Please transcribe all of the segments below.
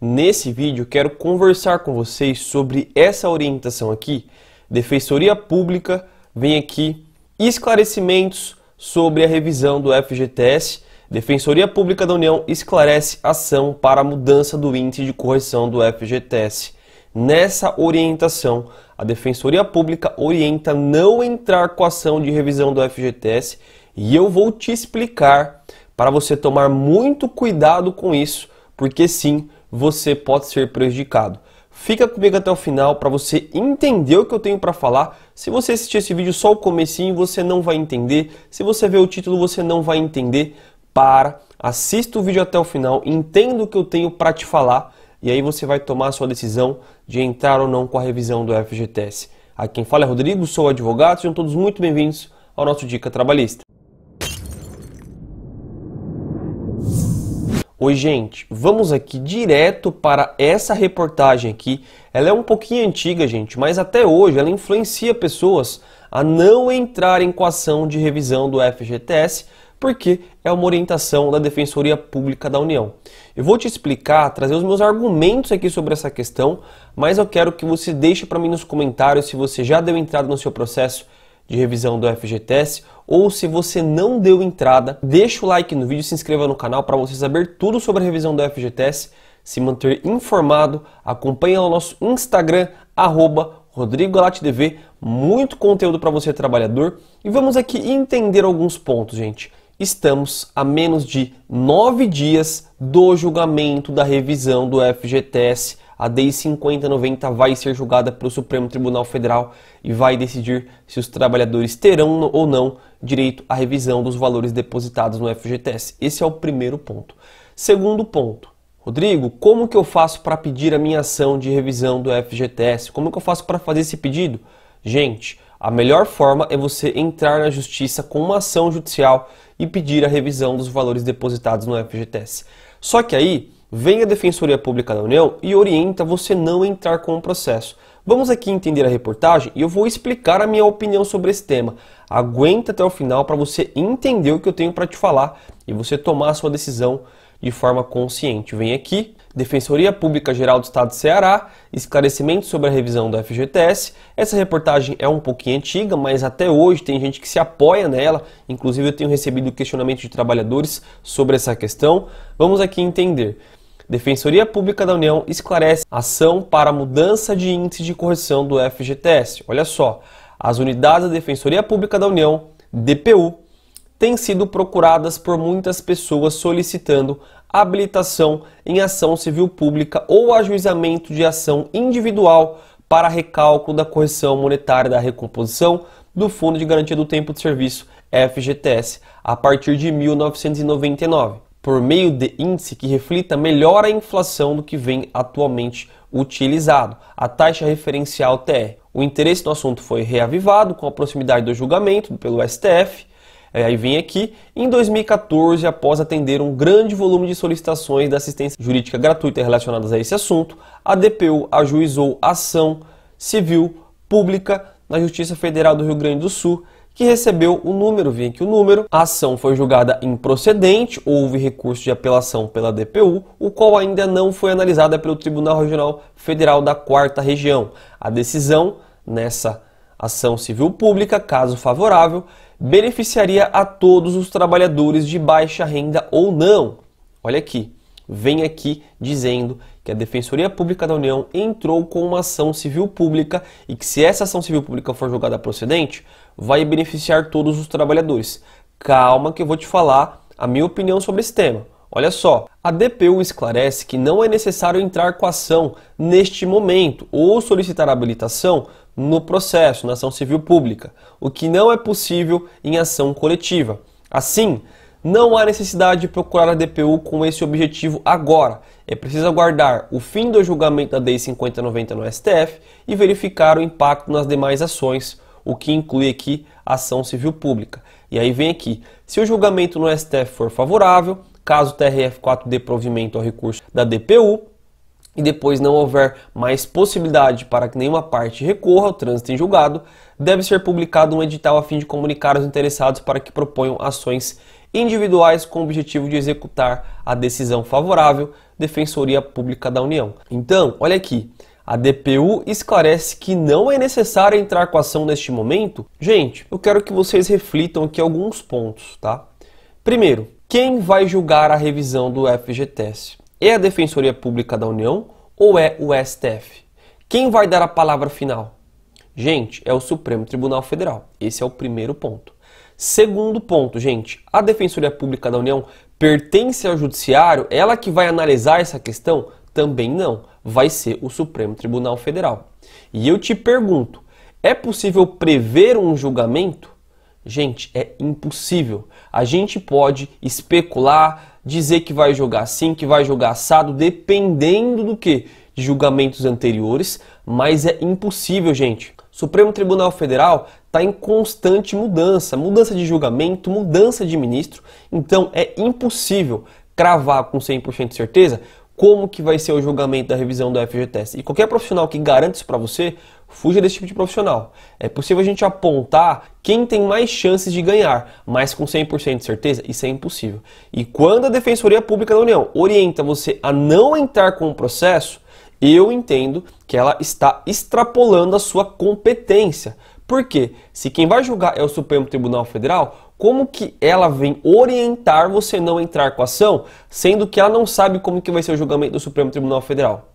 Nesse vídeo quero conversar com vocês sobre essa orientação aqui. Defensoria Pública vem aqui esclarecimentos sobre a revisão do FGTS. Defensoria Pública da União esclarece ação para a mudança do índice de correção do FGTS. Nessa orientação, a Defensoria Pública orienta não entrar com a ação de revisão do FGTS e eu vou te explicar para você tomar muito cuidado com isso, porque sim, você pode ser prejudicado. Fica comigo até o final para você entender o que eu tenho para falar. Se você assistir esse vídeo só o comecinho, você não vai entender. Se você ver o título, você não vai entender. Para, assista o vídeo até o final, entenda o que eu tenho para te falar e aí você vai tomar a sua decisão de entrar ou não com a revisão do FGTS. Aqui quem fala é Rodrigo, sou advogado, sejam todos muito bem-vindos ao nosso Dica Trabalhista. Oi, gente, vamos aqui direto para essa reportagem aqui. Ela é um pouquinho antiga, gente, mas até hoje ela influencia pessoas a não entrarem com a ação de revisão do FGTS, porque é uma orientação da Defensoria Pública da União. Eu vou te explicar, trazer os meus argumentos aqui sobre essa questão, mas eu quero que você deixe para mim nos comentários se você já deu entrada no seu processo de revisão do FGTS ou se você não deu entrada, deixa o like no vídeo, se inscreva no canal para você saber tudo sobre a revisão do FGTS, se manter informado, acompanha o nosso Instagram arroba muito conteúdo para você trabalhador e vamos aqui entender alguns pontos, gente. Estamos a menos de nove dias do julgamento da revisão do FGTS a DI 5090 vai ser julgada pelo Supremo Tribunal Federal e vai decidir se os trabalhadores terão ou não direito à revisão dos valores depositados no FGTS. Esse é o primeiro ponto. Segundo ponto, Rodrigo, como que eu faço para pedir a minha ação de revisão do FGTS? Como que eu faço para fazer esse pedido? Gente, a melhor forma é você entrar na justiça com uma ação judicial e pedir a revisão dos valores depositados no FGTS. Só que aí Vem a Defensoria Pública da União e orienta você não entrar com o processo. Vamos aqui entender a reportagem e eu vou explicar a minha opinião sobre esse tema. Aguenta até o final para você entender o que eu tenho para te falar e você tomar a sua decisão de forma consciente. Vem aqui, Defensoria Pública Geral do Estado de Ceará, esclarecimento sobre a revisão do FGTS. Essa reportagem é um pouquinho antiga, mas até hoje tem gente que se apoia nela. Inclusive eu tenho recebido questionamentos de trabalhadores sobre essa questão. Vamos aqui entender. Defensoria Pública da União esclarece ação para mudança de índice de correção do FGTS. Olha só, as unidades da Defensoria Pública da União, DPU, têm sido procuradas por muitas pessoas solicitando habilitação em ação civil pública ou ajuizamento de ação individual para recálculo da correção monetária da recomposição do Fundo de Garantia do Tempo de Serviço, FGTS, a partir de 1999 por meio de índice que reflita melhor a inflação do que vem atualmente utilizado, a taxa referencial TR. O interesse no assunto foi reavivado com a proximidade do julgamento pelo STF. É, aí vem aqui, em 2014, após atender um grande volume de solicitações da assistência jurídica gratuita relacionadas a esse assunto, a DPU ajuizou ação civil pública na Justiça Federal do Rio Grande do Sul que recebeu o número, vem aqui o número. A ação foi julgada improcedente, houve recurso de apelação pela DPU, o qual ainda não foi analisada pelo Tribunal Regional Federal da Quarta Região. A decisão nessa ação civil pública, caso favorável, beneficiaria a todos os trabalhadores de baixa renda ou não. Olha aqui, vem aqui dizendo que a Defensoria Pública da União entrou com uma ação civil pública e que, se essa ação civil pública for julgada procedente, vai beneficiar todos os trabalhadores. Calma que eu vou te falar a minha opinião sobre esse tema. Olha só, a DPU esclarece que não é necessário entrar com a ação neste momento ou solicitar habilitação no processo, na ação civil pública, o que não é possível em ação coletiva. Assim, não há necessidade de procurar a DPU com esse objetivo agora. É preciso aguardar o fim do julgamento da DEI 5090 no STF e verificar o impacto nas demais ações, o que inclui aqui ação civil pública. E aí vem aqui, se o julgamento no STF for favorável, caso o TRF4 dê provimento ao recurso da DPU, e depois não houver mais possibilidade para que nenhuma parte recorra ao trânsito em julgado, deve ser publicado um edital a fim de comunicar aos interessados para que proponham ações individuais com o objetivo de executar a decisão favorável Defensoria Pública da União. Então, olha aqui, a DPU esclarece que não é necessário entrar com ação neste momento. Gente, eu quero que vocês reflitam aqui alguns pontos, tá? Primeiro, quem vai julgar a revisão do FGTS? É a Defensoria Pública da União ou é o STF? Quem vai dar a palavra final? Gente, é o Supremo Tribunal Federal. Esse é o primeiro ponto. Segundo ponto, gente, a Defensoria Pública da União pertence ao Judiciário? Ela que vai analisar essa questão? Também não. Vai ser o Supremo Tribunal Federal. E eu te pergunto, é possível prever um julgamento? Gente, é impossível. A gente pode especular, dizer que vai jogar assim, que vai jogar assado, dependendo do que? De julgamentos anteriores, mas é impossível, gente. Supremo Tribunal Federal está em constante mudança, mudança de julgamento, mudança de ministro, então é impossível cravar com 100% de certeza como que vai ser o julgamento da revisão do FGTS. E qualquer profissional que garante isso para você, fuja desse tipo de profissional. É possível a gente apontar quem tem mais chances de ganhar, mas com 100% de certeza isso é impossível. E quando a Defensoria Pública da União orienta você a não entrar com o processo, eu entendo que ela está extrapolando a sua competência por quê? Se quem vai julgar é o Supremo Tribunal Federal, como que ela vem orientar você não entrar com a ação, sendo que ela não sabe como que vai ser o julgamento do Supremo Tribunal Federal?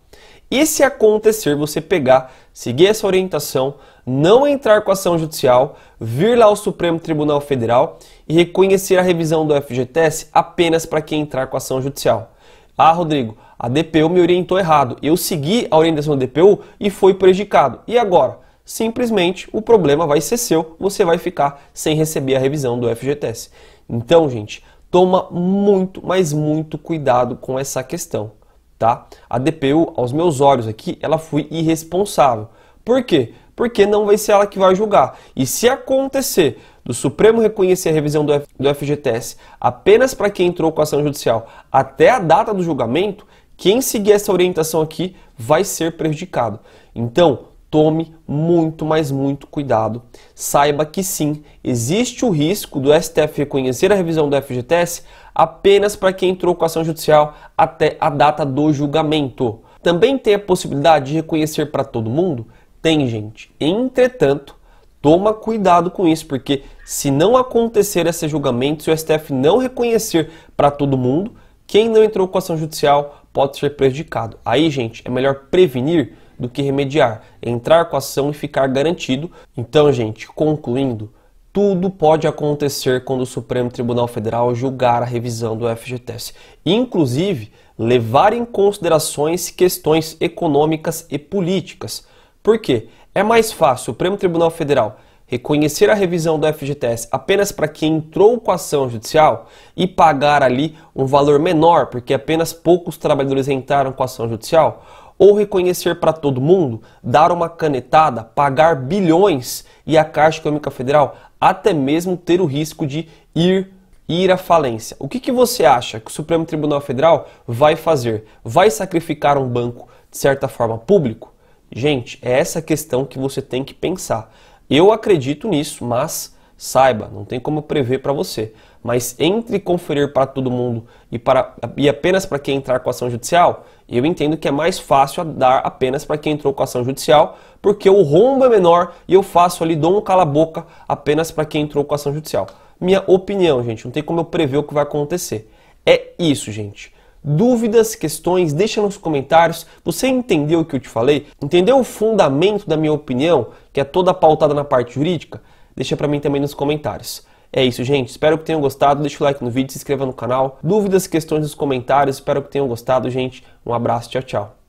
E se acontecer você pegar, seguir essa orientação, não entrar com a ação judicial, vir lá ao Supremo Tribunal Federal e reconhecer a revisão do FGTS apenas para quem entrar com a ação judicial? Ah, Rodrigo, a DPU me orientou errado. Eu segui a orientação da DPU e fui prejudicado. E agora? simplesmente o problema vai ser seu, você vai ficar sem receber a revisão do FGTS. Então, gente, toma muito, mas muito cuidado com essa questão, tá? A DPU, aos meus olhos aqui, ela foi irresponsável. Por quê? Porque não vai ser ela que vai julgar. E se acontecer do Supremo reconhecer a revisão do FGTS apenas para quem entrou com ação judicial até a data do julgamento, quem seguir essa orientação aqui vai ser prejudicado. Então, tome muito, mas muito cuidado. Saiba que sim, existe o risco do STF reconhecer a revisão do FGTS apenas para quem entrou com ação judicial até a data do julgamento. Também tem a possibilidade de reconhecer para todo mundo? Tem, gente. Entretanto, toma cuidado com isso, porque se não acontecer esse julgamento, se o STF não reconhecer para todo mundo, quem não entrou com ação judicial pode ser prejudicado. Aí, gente, é melhor prevenir do que remediar, entrar com a ação e ficar garantido. Então, gente, concluindo, tudo pode acontecer quando o Supremo Tribunal Federal julgar a revisão do FGTS, inclusive levar em considerações questões econômicas e políticas. Por quê? É mais fácil o Supremo Tribunal Federal reconhecer a revisão do FGTS apenas para quem entrou com a ação judicial e pagar ali um valor menor, porque apenas poucos trabalhadores entraram com a ação judicial, ou reconhecer para todo mundo, dar uma canetada, pagar bilhões e a Caixa Econômica Federal até mesmo ter o risco de ir ir à falência. O que, que você acha que o Supremo Tribunal Federal vai fazer? Vai sacrificar um banco, de certa forma, público? Gente, é essa questão que você tem que pensar. Eu acredito nisso, mas saiba, não tem como prever para você mas entre conferir para todo mundo e, para, e apenas para quem entrar com ação judicial, eu entendo que é mais fácil dar apenas para quem entrou com ação judicial, porque o rombo é menor e eu faço ali, dou um cala-boca apenas para quem entrou com ação judicial. Minha opinião, gente, não tem como eu prever o que vai acontecer. É isso, gente. Dúvidas, questões, deixa nos comentários. Você entendeu o que eu te falei? Entendeu o fundamento da minha opinião, que é toda pautada na parte jurídica? Deixa para mim também nos comentários. É isso, gente. Espero que tenham gostado. Deixa o like no vídeo, se inscreva no canal. Dúvidas, questões nos comentários. Espero que tenham gostado, gente. Um abraço, tchau, tchau.